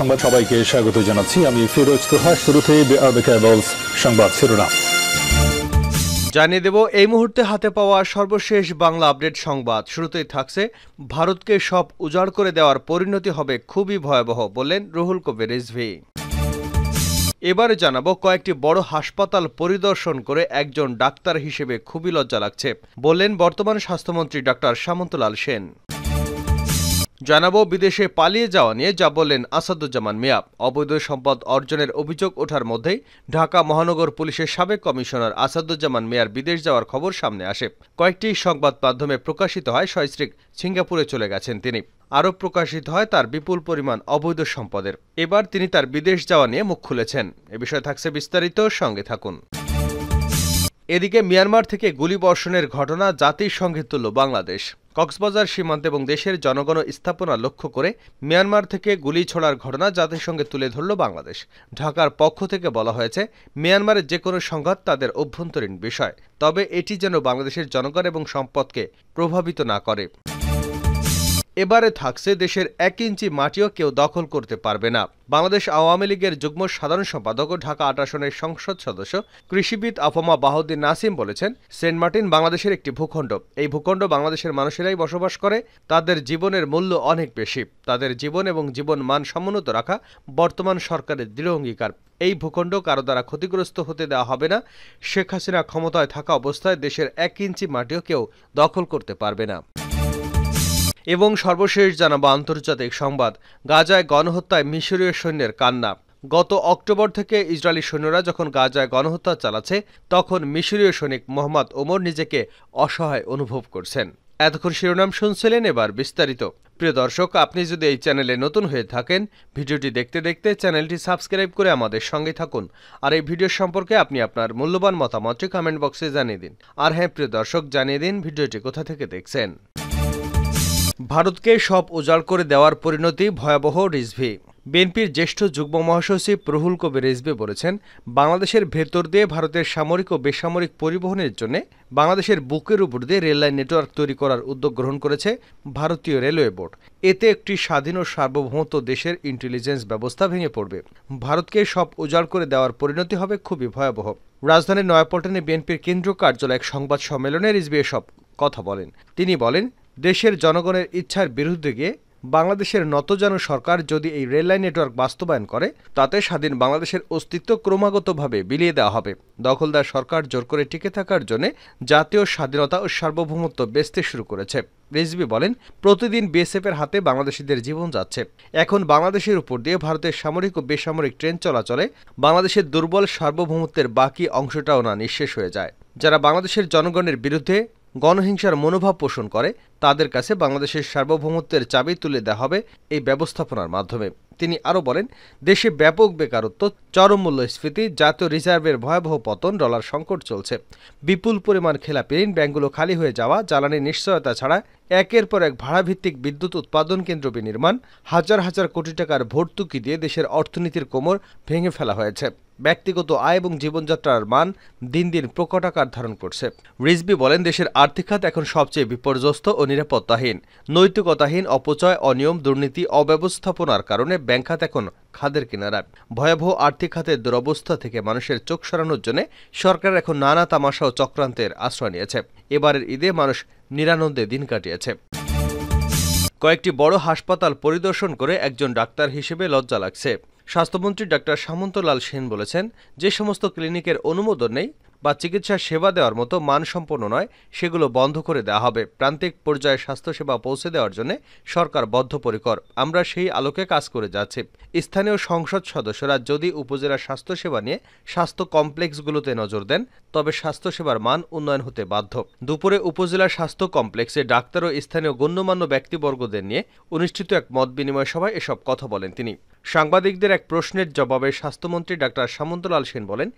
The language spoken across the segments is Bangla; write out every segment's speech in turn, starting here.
সংবাদ সবাইকে স্বাগত জানাচ্ছি আমি ফিরোজ তোহা শুরুতে সংবাদ শিরোনাম জানিয়ে দেব এই মুহূর্তে হাতে পাওয়া সর্বশেষ বাংলা আপডেট সংবাদ শুরুতেই থাকছে ভারতকে সব উজাড় করে দেওয়ার পরিণতি হবে খুবই ভয়াবহ বললেন রুহুল কবির রিজভি এবারে জানাবো কয়েকটি বড় হাসপাতাল পরিদর্শন করে একজন ডাক্তার হিসেবে খুবই লজ্জা লাগছে বললেন বর্তমান স্বাস্থ্যমন্ত্রী ডাক্তার সামন্তলাল সেন জানাবো বিদেশে পালিয়ে যাওয়া নিয়ে যা বললেন আসাদুজ্জামান মিয়া অবৈধ সম্পদ অর্জনের অভিযোগ ওঠার মধ্যেই ঢাকা মহানগর পুলিশের সাবেক কমিশনার আসাদুজ্জামান মিয়ার বিদেশ যাওয়ার খবর সামনে আসে কয়েকটি সংবাদ মাধ্যমে প্রকাশিত হয় সয়শ্রিক সিঙ্গাপুরে চলে গেছেন তিনি আরও প্রকাশিত হয় তার বিপুল পরিমাণ অবৈধ সম্পদের এবার তিনি তার বিদেশ যাওয়া নিয়ে মুখ খুলেছেন এ বিষয়ে থাকছে বিস্তারিত সঙ্গে থাকুন এদিকে মিয়ানমার থেকে গুলিবর্ষণের ঘটনা জাতির তুলল বাংলাদেশ কক্সবাজার সীমান্ত এবং দেশের জনগণ স্থাপনা লক্ষ্য করে মিয়ানমার থেকে গুলি ছোড়ার ঘটনা জাতিসংঘে তুলে ধরল বাংলাদেশ ঢাকার পক্ষ থেকে বলা হয়েছে মিয়ানমারের যে কোনো সংঘাত তাদের অভ্যন্তরীণ বিষয় তবে এটি যেন বাংলাদেশের জনগণ এবং সম্পদকে প্রভাবিত না করে এবারে থাকছে দেশের এক ইঞ্চি মাটিও কেউ দখল করতে পারবে না বাংলাদেশ আওয়ামী লীগের যুগ্ম সাধারণ সম্পাদক ও ঢাকা আট আসনের সংসদ সদস্য কৃষিবিদ আফমা বাহুদ্দিন নাসিম বলেছেন সেন্ট মার্টিন বাংলাদেশের একটি ভূখণ্ড এই ভূখণ্ড বাংলাদেশের মানুষেরাই বসবাস করে তাদের জীবনের মূল্য অনেক বেশি তাদের জীবন এবং জীবন মান সমুন্নত রাখা বর্তমান সরকারের দৃঢ় অঙ্গীকার এই ভূখণ্ড কারো দ্বারা ক্ষতিগ্রস্ত হতে দেওয়া হবে না শেখ হাসিনা ক্ষমতায় থাকা অবস্থায় দেশের এক ইঞ্চি মাটিও কেউ দখল করতে পারবে না এবং সর্বশেষ জানাবো আন্তর্জাতিক সংবাদ গাজায় গণহত্যায় মিশরীয় সৈন্যের কান্না গত অক্টোবর থেকে ইসরায়েলি সৈন্যরা যখন গাজায় গণহত্যা চালাচ্ছে তখন মিশরীয় সৈনিক মোহাম্মদ ওমর নিজেকে অসহায় অনুভব করছেন এতক্ষণ শিরোনাম শুনছিলেন এবার বিস্তারিত প্রিয় দর্শক আপনি যদি এই চ্যানেলে নতুন হয়ে থাকেন ভিডিওটি দেখতে দেখতে চ্যানেলটি সাবস্ক্রাইব করে আমাদের সঙ্গে থাকুন আর এই ভিডিও সম্পর্কে আপনি আপনার মূল্যবান মতামতটি কমেন্ট বক্সে জানিয়ে দিন আর হ্যাঁ প্রিয় দর্শক জানিয়ে দিন ভিডিওটি কোথা থেকে দেখছেন ভারতকে সব উজাড় করে দেওয়ার পরিণতি ভয়াবহ রিজভি বিএনপির জ্যেষ্ঠ যুগ্ম মহাসচিব প্রহুল কবি রিজভি বলেছেন বাংলাদেশের ভেতর দিয়ে ভারতের সামরিক ও বেসামরিক পরিবহনের জন্য বাংলাদেশের বুকের উপর দিয়ে রেললাইন নেটওয়ার্ক তৈরি করার উদ্যোগ গ্রহণ করেছে ভারতীয় রেলওয়ে বোর্ড এতে একটি স্বাধীন ও সার্বভৌমত্ব দেশের ইন্টেলিজেন্স ব্যবস্থা ভেঙে পড়বে ভারতকে সব উজাড় করে দেওয়ার পরিণতি হবে খুবই ভয়াবহ রাজধানীর নয়াপল্টনে বিএনপির কেন্দ্রীয় কার্যালয় এক সংবাদ সম্মেলনে রিজভি এসব কথা বলেন তিনি বলেন দেশের জনগণের ইচ্ছার বিরুদ্ধে গিয়ে বাংলাদেশের নতজানু সরকার যদি এই রেললাইন নেটওয়ার্ক বাস্তবায়ন করে তাতে স্বাধীন বাংলাদেশের অস্তিত্ব ক্রমাগতভাবে বিলিয়ে দেওয়া হবে দখলদার সরকার জোর করে টিকে থাকার জন্য জাতীয় স্বাধীনতা ও সার্বভৌমত্ব বেচতে শুরু করেছে রিজবি বলেন প্রতিদিন বিএসএফের হাতে বাংলাদেশিদের জীবন যাচ্ছে এখন বাংলাদেশের উপর দিয়ে ভারতের সামরিক ও বেসামরিক ট্রেন চলাচলে বাংলাদেশের দুর্বল সার্বভৌমত্বের বাকি অংশটাও না নিঃশেষ হয়ে যায় যারা বাংলাদেশের জনগণের বিরুদ্ধে গণহিংসার মনোভাব পোষণ করে তাদের কাছে বাংলাদেশের সার্বভৌমত্বের চাবি তুলে দেওয়া হবে এই ব্যবস্থাপনার মাধ্যমে তিনি আরও বলেন দেশে ব্যাপক বেকারত্ব চরম মূল্যস্ফীতি জাতীয় রিজার্ভের ভয়াবহ পতন ডলার সংকট চলছে বিপুল পরিমাণ খেলা ঋণ ব্যাংকগুলো খালি হয়ে যাওয়া জ্বালানি নিশ্চয়তা ছাড়া একের পর এক ভাড়াভিত্তিক বিদ্যুৎ উৎপাদন কেন্দ্র বিনির্মাণ হাজার হাজার কোটি টাকার ভর্তুকি দিয়ে দেশের অর্থনীতির কোমর ভেঙে ফেলা হয়েছে ব্যক্তিগত আয় এবং জীবনযাত্রার মান দিন দিন প্রকট আকার ধারণ করছে রিজবি বলেন দেশের আর্থিক খাত এখন সবচেয়ে বিপর্যস্ত ও নিরাপত্তাহীন নৈতিকতাহীন অপচয় অনিয়ম দুর্নীতি অব্যবস্থাপনার কারণে ব্যাংক খাত এখন খাদের কিনারা ভয়াবহ আর্থিক খাতের দুরবস্থা থেকে মানুষের চোখ সরানোর জন্য সরকার এখন নানা তামাশা ও চক্রান্তের আশ্রয় নিয়েছে এবারের ঈদে মানুষ নিরানন্দে দিন কাটিয়েছে কয়েকটি বড় হাসপাতাল পরিদর্শন করে একজন ডাক্তার হিসেবে লজ্জা লাগছে স্বাস্থ্যমন্ত্রী ডা সামন্তলাল সেন বলেছেন যে সমস্ত ক্লিনিকের অনুমোদন নেই বা চিকিৎসা সেবা দেওয়ার মতো মানসম্পন্ন নয় সেগুলো বন্ধ করে দেওয়া হবে প্রান্তিক পর্যায়ে স্বাস্থ্যসেবা পৌঁছে দেওয়ার জন্য সরকার বদ্ধপরিকর আমরা সেই আলোকে কাজ করে যাচ্ছি স্থানীয় সংসদ সদস্যরা যদি উপজেলা স্বাস্থ্যসেবা নিয়ে স্বাস্থ্য কমপ্লেক্সগুলোতে নজর দেন তবে স্বাস্থ্যসেবার মান উন্নয়ন হতে বাধ্য দুপুরে উপজেলা স্বাস্থ্য কমপ্লেক্সে ডাক্তার ও স্থানীয় গণ্যমান্য ব্যক্তিবর্গদের নিয়ে অনুষ্ঠিত এক মত বিনিময় সভায় এসব কথা বলেন তিনি সাংবাদিকদের এক প্রশ্নের জবাবে স্বাস্থ্যমন্ত্রী ডাক্তার সামন্তলাল সেন বলেন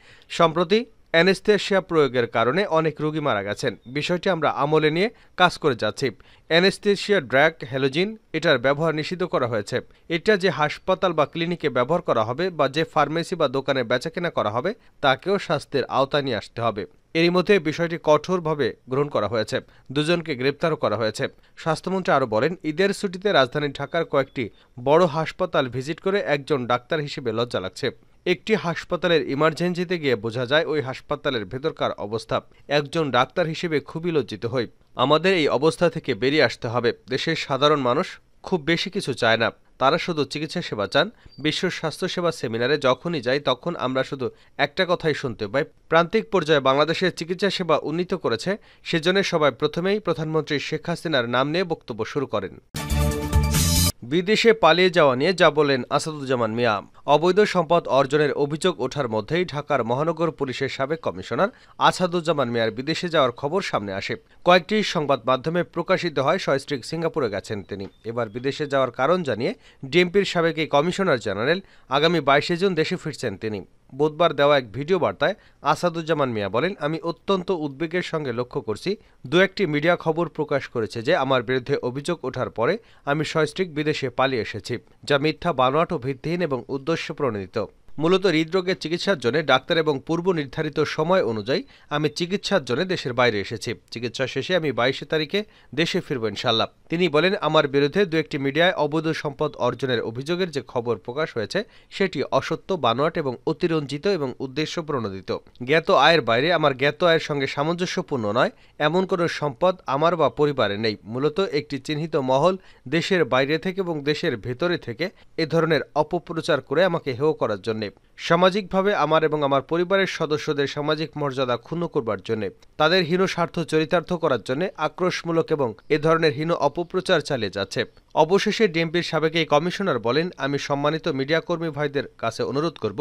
সম্প্রতি অ্যানেস্থেশিয়া প্রয়োগের কারণে অনেক রোগী মারা গেছেন বিষয়টি আমরা আমলে নিয়ে কাজ করে যাচ্ছি অ্যানেস্থেশিয়া ড্র্যাগ হ্যালোজিন এটার ব্যবহার নিষিদ্ধ করা হয়েছে এটা যে হাসপাতাল বা ক্লিনিকে ব্যবহার করা হবে বা যে ফার্মেসি বা দোকানে বেচাকেনা করা হবে তাকেও স্বাস্থ্যের আওতায় নিয়ে আসতে হবে এরই মধ্যে বিষয়টি কঠোরভাবে গ্রহণ করা হয়েছে দুজনকে গ্রেপ্তারও করা হয়েছে স্বাস্থ্যমন্ত্রী আরও বলেন ঈদের ছুটিতে রাজধানী ঢাকার কয়েকটি বড় হাসপাতাল ভিজিট করে একজন ডাক্তার হিসেবে লজ্জা লাগছে একটি হাসপাতালের ইমার্জেন্সিতে গিয়ে বোঝা যায় ওই হাসপাতালের ভেতরকার অবস্থা একজন ডাক্তার হিসেবে খুবই লজ্জিত হই আমাদের এই অবস্থা থেকে বেরিয়ে আসতে হবে দেশের সাধারণ মানুষ খুব বেশি কিছু চায় না তারা শুধু চিকিৎসা সেবা চান বিশ্ব স্বাস্থ্যসেবা সেমিনারে যখনই যাই তখন আমরা শুধু একটা কথাই শুনতে পাই প্রান্তিক পর্যায়ে বাংলাদেশের চিকিৎসা সেবা উন্নীত করেছে সেজন্য সবাই প্রথমেই প্রধানমন্ত্রী শেখ হাসিনার নাম নিয়ে বক্তব্য শুরু করেন বিদেশে পালিয়ে যাওয়া নিয়ে যা বলেন আসাদুজ্জামান মিয়া অবৈধ সম্পদ অর্জনের অভিযোগ ওঠার মধ্যেই ঢাকার মহানগর পুলিশের সাবেক কমিশনার আসাদুজ্জামান মিয়ার বিদেশে যাওয়ার খবর সামনে আসে কয়েকটি সংবাদ মাধ্যমে প্রকাশিত হয় সয়স্ট্রিক সিঙ্গাপুরে গেছেন তিনি এবার বিদেশে যাওয়ার কারণ জানিয়ে ডিএমপির সাবেক এই কমিশনার জেনারেল আগামী বাইশে জুন দেশে ফিরছেন তিনি বুধবার দেওয়া এক ভিডিও বার্তায় আসাদুজ্জামান মিয়া বলেন আমি অত্যন্ত উদ্বেগের সঙ্গে লক্ষ্য করছি দু একটি মিডিয়া খবর প্রকাশ করেছে যে আমার বিরুদ্ধে অভিযোগ ওঠার পরে আমি সস্ত্রিক বিদেশে পালিয়ে এসেছি যা মিথ্যা বানোয়াট ও ভিত্তিহীন এবং উদ্দেশ্য প্রণীত মূলত হৃদরোগের চিকিৎসার জন্য ডাক্তার এবং পূর্ব নির্ধারিত সময় অনুযায়ী আমি চিকিৎসার জন্য দেশের বাইরে এসেছি চিকিৎসা শেষে আমি বাইশে তারিখে দেশে ফিরব ইনশাল্লাহ তিনি বলেন আমার বিরুদ্ধে দু একটি মিডিয়ায় অবৈধ সম্পদ অর্জনের অভিযোগের যে খবর প্রকাশ হয়েছে সেটি অসত্য বানোয়াট এবং অতিরঞ্জিত এবং উদ্দেশ্য প্রণোদিত জ্ঞাত আয়ের বাইরে আমার জ্ঞাত আয়ের সঙ্গে সামঞ্জস্যপূর্ণ নয় এমন কোনো সম্পদ আমার বা পরিবারে নেই মূলত একটি চিহ্নিত মহল দেশের বাইরে থেকে এবং দেশের ভেতরে থেকে এ ধরনের অপপ্রচার করে আমাকে হেয় করার জন্য জন্যে সামাজিকভাবে আমার এবং আমার পরিবারের সদস্যদের সামাজিক মর্যাদা ক্ষুণ্ণ করবার জন্যে তাদের হীন স্বার্থ চরিতার্থ করার জন্যে আক্রোশমূলক এবং এ ধরনের হীন অপপ্রচার চালিয়ে যাচ্ছে অবশেষে ডিএমপির সাবেক এই কমিশনার বলেন আমি সম্মানিত মিডিয়া কর্মী ভাইদের কাছে অনুরোধ করব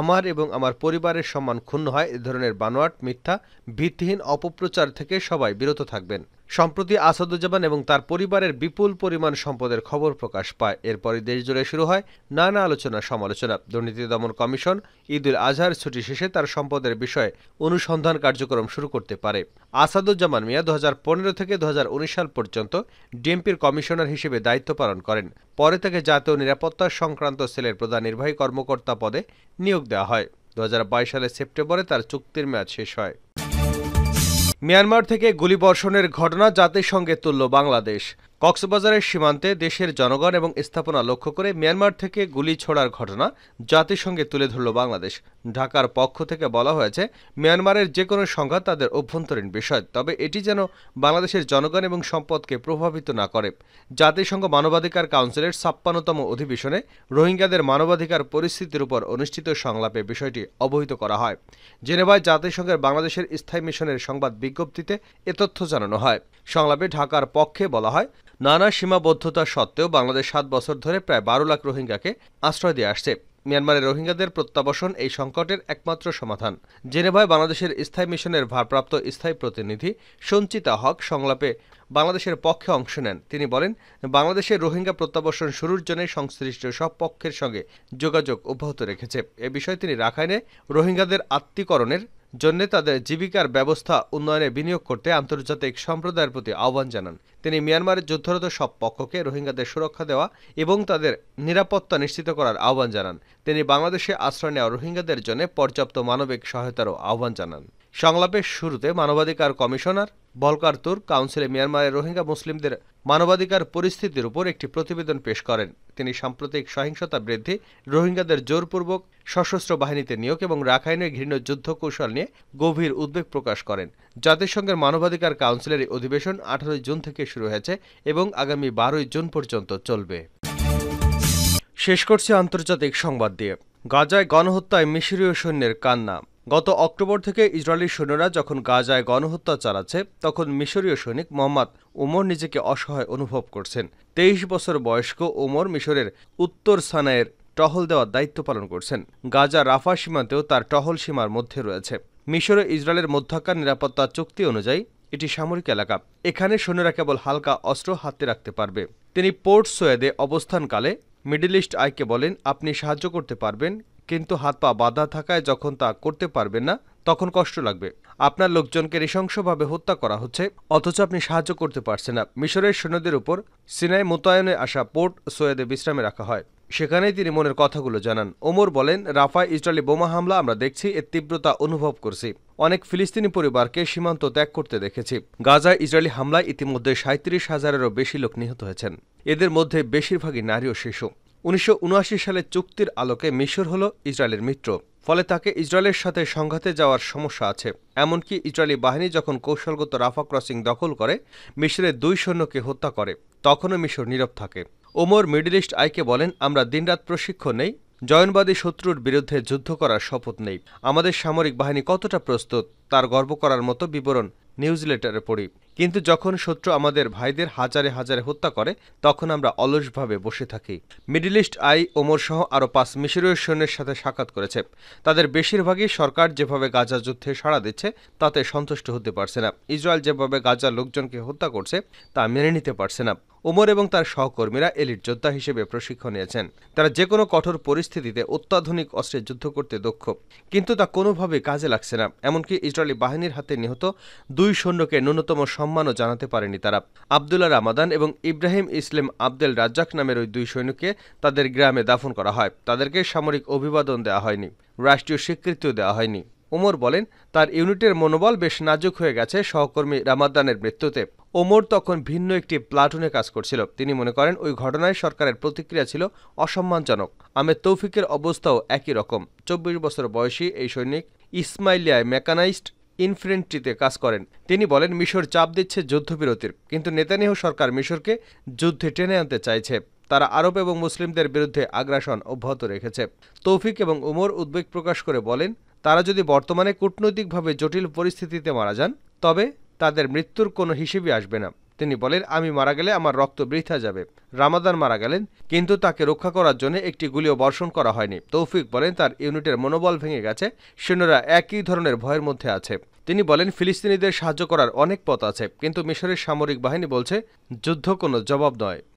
আমার এবং আমার পরিবারের সম্মান ক্ষুণ্ণ হয় এ ধরনের বানোয়াট মিথ্যা ভিত্তিহীন অপপ্রচার থেকে সবাই বিরত থাকবেন সম্প্রতি আসাদুজ্জামান এবং তার পরিবারের বিপুল পরিমাণ সম্পদের খবর প্রকাশ পায় এরপরই দেশজুড়ে শুরু হয় নানা আলোচনা সমালোচনা দুর্নীতি দমন কমিশন ঈদ উল আজহার ছুটি শেষে তার সম্পদের বিষয়ে অনুসন্ধান কার্যক্রম শুরু করতে পারে আসাদুজ্জামান মিয়া দু থেকে দু সাল পর্যন্ত ডিএমপির কমিশনার হিসেবে দায়িত্ব দায়িত্ব পালন করেন পরে তাকে জাতীয় নিরাপত্তা সংক্রান্ত সেলের প্রধান নির্বাহী কর্মকর্তা পদে নিয়োগ দেওয়া হয় দু সালের সেপ্টেম্বরে তার চুক্তির মেয়াদ শেষ হয় মিয়ানমার থেকে গুলিবর্ষণের ঘটনা জাতিসংঘে তুলল বাংলাদেশ কক্সবাজারের সীমান্তে দেশের জনগণ এবং স্থাপনা লক্ষ্য করে মিয়ানমার থেকে গুলি ছোড়ার ঘটনা জাতিসংঘে তুলে ধরল বাংলাদেশ ঢাকার পক্ষ থেকে বলা হয়েছে মিয়ানমারের যে কোনো সংঘাত তাদের অভ্যন্তরীণ বিষয় তবে এটি যেন বাংলাদেশের জনগণ এবং সম্পদকে প্রভাবিত না করে জাতিসংঘ মানবাধিকার কাউন্সিলের ছাপ্পান্নতম অধিবেশনে রোহিঙ্গাদের মানবাধিকার পরিস্থিতির উপর অনুষ্ঠিত সংলাপে বিষয়টি অবহিত করা হয় জেনেভায় জাতিসংঘের বাংলাদেশের স্থায়ী মিশনের সংবাদ বিজ্ঞপ্তিতে এ তথ্য জানানো হয় সংলাপে ঢাকার পক্ষে বলা হয় নানা সীমাবদ্ধতা সত্ত্বেও বাংলাদেশ সাত বছর ধরে প্রায় বারো লাখ রোহিঙ্গাকে আশ্রয় দিয়ে আসছে মিয়ানমারের রোহিঙ্গাদের প্রত্যাবাসন এই সংকটের একমাত্র সমাধান জেনেভায় বাংলাদেশের স্থায়ী মিশনের ভারপ্রাপ্ত স্থায়ী প্রতিনিধি সঞ্চিতা হক সংলাপে বাংলাদেশের পক্ষে অংশ নেন তিনি বলেন বাংলাদেশের রোহিঙ্গা প্রত্যাবাসন শুরুর জন্য সংশ্লিষ্ট সব পক্ষের সঙ্গে যোগাযোগ অব্যাহত রেখেছে এ বিষয়ে তিনি রাখাইনে রোহিঙ্গাদের আত্মীকরণের জন্য তাদের জীবিকার ব্যবস্থা উন্নয়নে বিনিয়োগ করতে আন্তর্জাতিক সম্প্রদায়ের প্রতি আহ্বান জানান তিনি মিয়ানমারের যুদ্ধরত সব পক্ষকে রোহিঙ্গাদের সুরক্ষা দেওয়া এবং তাদের নিরাপত্তা নিশ্চিত করার আহ্বান জানান তিনি বাংলাদেশে আশ্রয় নেওয়া রোহিঙ্গাদের জন্য পর্যাপ্ত মানবিক সহায়তারও আহ্বান জানান সংলাপের শুরুতে মানবাধিকার কমিশনার বলকারতুর কাউন্সিলে মিয়ানমারে রোহিঙ্গা মুসলিমদের মানবাধিকার পরিস্থিতির উপর একটি প্রতিবেদন পেশ করেন তিনি সাম্প্রতিক সহিংসতা বৃদ্ধি রোহিঙ্গাদের জোরপূর্বক সশস্ত্র বাহিনীতে নিয়োগ এবং রাখাইনের ঘৃণ্য যুদ্ধ কৌশল নিয়ে গভীর উদ্বেগ প্রকাশ করেন জাতিসংঘের মানবাধিকার কাউন্সিলের অধিবেশন আঠারোই জুন থেকে শুরু হয়েছে এবং আগামী বারোই জুন পর্যন্ত চলবে শেষ করছে আন্তর্জাতিক সংবাদ দিয়ে গাজায় গণহত্যায় মিশরীয় সৈন্যের কান্না গত অক্টোবর থেকে ইসরায়েলি সৈন্যরা যখন গাজায় গণহত্যা চালাচ্ছে তখন মিশরীয় সৈনিক মোহাম্মদ ওমর নিজেকে অসহায় অনুভব করছেন তেইশ বছর বয়স্ক ওমর মিশরের উত্তর সানায়ের টহল দেওয়ার দায়িত্ব পালন করছেন গাজা রাফা সীমান্তেও তার টহল সীমার মধ্যে রয়েছে মিশরে ইসরায়েলের মধ্যাকার নিরাপত্তা চুক্তি অনুযায়ী এটি সামরিক এলাকা এখানে সৈন্যরা কেবল হালকা অস্ত্র হাতে রাখতে পারবে তিনি পোর্ট সোয়েদে অবস্থানকালে মিডিল ইস্ট আইকে বলেন আপনি সাহায্য করতে পারবেন কিন্তু হাত পা বাঁধা থাকায় যখন তা করতে পারবেন না তখন কষ্ট লাগবে আপনার লোকজনকে নৃশংসভাবে হত্যা করা হচ্ছে অথচ আপনি সাহায্য করতে পারছেন না মিশরের সৈন্যদের উপর সিনাই মোতায়েনে আসা পোর্ট সৈয়দে বিশ্রামে রাখা হয় সেখানেই তিনি মনের কথাগুলো জানান ওমর বলেন রাফায় ইসরায়েলি বোমা হামলা আমরা দেখছি এর তীব্রতা অনুভব করছি অনেক ফিলিস্তিনি পরিবারকে সীমান্ত ত্যাগ করতে দেখেছি গাজা ইসরায়েলি হামলায় ইতিমধ্যে সাঁত্রিশ হাজারেরও বেশি লোক নিহত হয়েছেন এদের মধ্যে বেশিরভাগই নারী ও শিশু উনিশশো সালে চুক্তির আলোকে মিশর হল ইসরায়েলের মিত্র ফলে তাকে ইসরায়েলের সাথে সংঘাতে যাওয়ার সমস্যা আছে এমনকি ইসরায়েলি বাহিনী যখন কৌশলগত রাফা ক্রসিং দখল করে মিশরের দুই সৈন্যকে হত্যা করে তখনও মিশর নীরব থাকে ওমর মিডল ইস্ট আইকে বলেন আমরা দিনরাত প্রশিক্ষণ নেই জয়নবাদী শত্রুর বিরুদ্ধে যুদ্ধ করার শপথ নেই আমাদের সামরিক বাহিনী কতটা প্রস্তুত তার গর্ব করার মতো বিবরণ নিউজ লেটারে পড়ি কিন্তু যখন শত্রু আমাদের ভাইদের হাজারে হাজারে হত্যা করে তখন আমরা অলসভাবে বসে থাকি মিডিল ইস্ট আই ওমর সহ আরও পাঁচ মিশরীয় সৈন্যের সাথে সাক্ষাৎ করেছে তাদের বেশিরভাগই সরকার যেভাবে গাজা যুদ্ধে সাড়া দিচ্ছে তাতে সন্তুষ্ট হতে পারছে না ইসরায়েল যেভাবে গাজা লোকজনকে হত্যা করছে তা মেনে নিতে পারছে না ওমর এবং তার সহকর্মীরা এলিট যোদ্ধা হিসেবে প্রশিক্ষণ নিয়েছেন তারা যে কোনো কঠোর পরিস্থিতিতে অত্যাধুনিক অস্ত্রে যুদ্ধ করতে দক্ষ কিন্তু তা কোনোভাবে কাজে লাগছে না এমনকি ইসরায়েলি বাহিনীর হাতে নিহত দুই দুই সৈন্যকে ন্যূনতম সম্মানও জানাতে পারেনি তারা আবদুল্লাহ রামাদান এবং ইব্রাহিম ইসলাম আবদেল রাজ্জাক নামের ওই দুই সৈন্যকে তাদের গ্রামে দাফন করা হয় তাদেরকে সামরিক অভিবাদন দেওয়া হয়নি রাষ্ট্রীয় স্বীকৃতিও দেওয়া হয়নি ওমর বলেন তার ইউনিটের মনোবল বেশ নাজুক হয়ে গেছে সহকর্মী রামাদানের মৃত্যুতে ওমর তখন ভিন্ন একটি প্লাটুনে কাজ করছিল তিনি মনে করেন ওই ঘটনায় সরকারের প্রতিক্রিয়া ছিল অসম্মানজনক আমের তৌফিকের অবস্থাও একই রকম চব্বিশ বছর বয়সী এই সৈনিক ইসমাইলিয়ায় মেকানাইজড ইনফ্রেন্ট্রিতে কাজ করেন তিনি বলেন মিশর চাপ দিচ্ছে যুদ্ধবিরতির কিন্তু নেতানিয়াহু সরকার মিশরকে যুদ্ধে টেনে আনতে চাইছে তারা আরব এবং মুসলিমদের বিরুদ্ধে আগ্রাসন অব্যাহত রেখেছে তৌফিক এবং উমর উদ্বেগ প্রকাশ করে বলেন তারা যদি বর্তমানে কূটনৈতিকভাবে জটিল পরিস্থিতিতে মারা যান তবে তাদের মৃত্যুর কোনো হিসেবই আসবে না তিনি বলেন আমি মারা গেলে আমার রক্ত বৃথা যাবে রামাদান মারা গেলেন কিন্তু তাকে রক্ষা করার জন্য একটি গুলিও বর্ষণ করা হয়নি তৌফিক বলেন তার ইউনিটের মনোবল ভেঙে গেছে সৈন্যরা একই ধরনের ভয়ের মধ্যে আছে তিনি বলেন ফিলিস্তিনিদের সাহায্য করার অনেক পথ আছে কিন্তু মিশরের সামরিক বাহিনী বলছে যুদ্ধ কোনো জবাব নয়